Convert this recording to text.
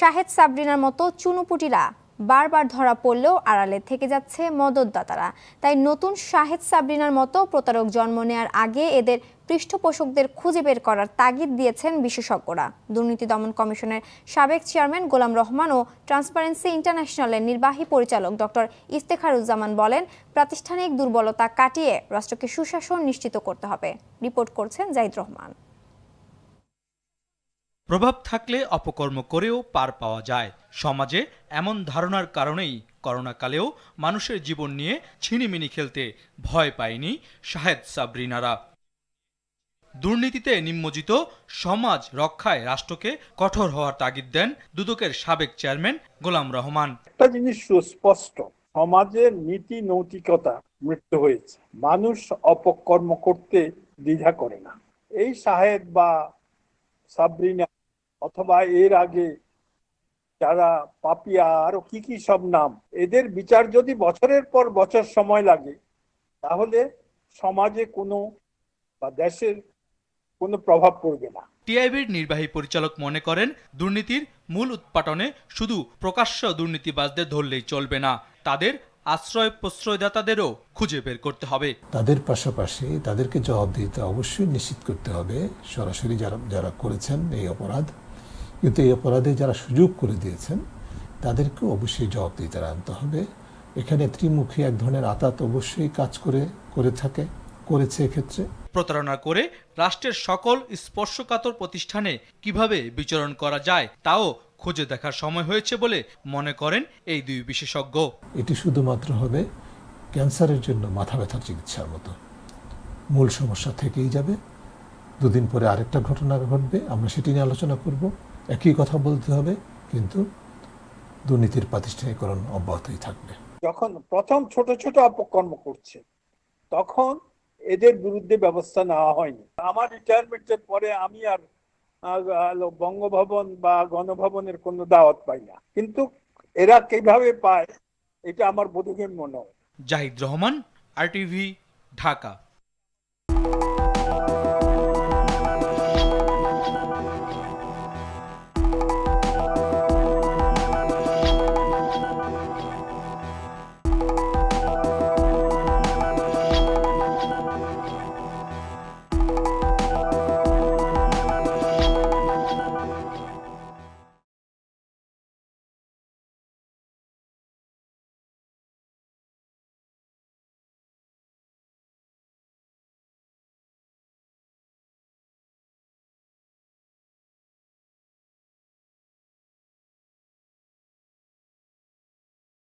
শাহেদ সাবরিনার মতো চুনুপুটিরা বারবার ধরা পড়লেও আড়ালে থেকে যাচ্ছে মদতদাতারা তাই নতুন শাহেদ সাবরিনার মতো প্রতারক জন্ম নেয়ার আগে এদের পৃষ্ঠপোষকদের খুঁজে বের করার তাগিদ দিয়েছেন বিশেষজ্ঞরা দুর্নীতি দমন কমিশনের সাবেক চেয়ারম্যান গোলাম রহমান ও ট্রান্সপারেন্সি ইন্টারন্যাশনালের নির্বাহী পরিচালক ডক্টর ইস্তেখারুজ্জামান বলেন প্রাতিষ্ঠানিক দুর্বলতা কাটিয়ে রাষ্ট্রকে সুশাসন নিশ্চিত করতে হবে রিপোর্ট করছেন জাহিদ রহমান প্রভাব থাকলে অপকর্ম করেও পার পাওয়া যায় সমাজে এমন ধারণার কারণেই করোনাকালেও মানুষের জীবন নিয়ে ছিনিমিনি খেলতে ভয় পায়নি শাহেদ সাবরিনারা দুর্নীতিতে নিম্মজিত সমাজ রক্ষায় রাষ্ট্রকে কঠোর হওয়ার তাগিদ দেন দুদকের সাবেক চেয়ারম্যান গোলাম রহমান একটা জিনিস সুস্পষ্ট সমাজের নীতি নৈতিকতা মৃত্যু হয়েছে মানুষ অপকর্ম করতে দ্বিধা করে না এই সাহেব বা সাবরিনা অথবা এর আগে যারা পাপিয়া আরো কি কি সব নাম এদের বিচার যদি বছরের পর বছর সময় লাগে তাহলে সমাজে কোনো বা দেশের কোনো প্রভাব পড়বে না টিআইবির নির্বাহী পরিচালক মনে করেন দুর্নীতির মূল উৎপাটনে শুধু প্রকাশ্য দুর্নীতিবাজদের ধরলেই চলবে না তাদের আশ্রয় প্রশ্রয়দাতাদেরও খুঁজে বের করতে হবে তাদের পাশাপাশি তাদেরকে দিতে অবশ্যই নিশ্চিত করতে হবে সরাসরি যারা যারা করেছেন এই অপরাধ কিন্তু এই অপরাধে যারা সুযোগ করে দিয়েছেন তাদেরকে অবশ্যই দিতে আনতে হবে এখানে ত্রিমুখী এক ধরনের আতাত অবশ্যই কাজ করে করে থাকে করেছে এক্ষেত্রে প্রতারণা করে রাষ্ট্রের সকল স্পর্শকাতর প্রতিষ্ঠানে কিভাবে বিচরণ করা যায় তাও খুঁজে দেখার সময় হয়েছে বলে মনে করেন এই দুই বিশেষজ্ঞ এটি শুধুমাত্র হবে ক্যান্সারের জন্য মাথা ব্যথার চিকিৎসার মতো মূল সমস্যা থেকেই যাবে দুদিন পরে আরেকটা ঘটনা ঘটবে আমরা সেটি নিয়ে আলোচনা করব একই কথা বলতে হবে কিন্তু দুর্নীতির প্রাতিষ্ঠানিকরণ অব্যাহতই থাকবে যখন প্রথম ছোট ছোট অপকর্ম করছে তখন এদের বিরুদ্ধে ব্যবস্থা নেওয়া হয়নি আমার রিটায়ারমেন্টের পরে আমি আর বঙ্গভবন বা গণভবনের কোনো দাওয়াত পাই না কিন্তু এরা কিভাবে পায় এটা আমার বোধগম্য নয় জাহিদ রহমান আর টিভি ঢাকা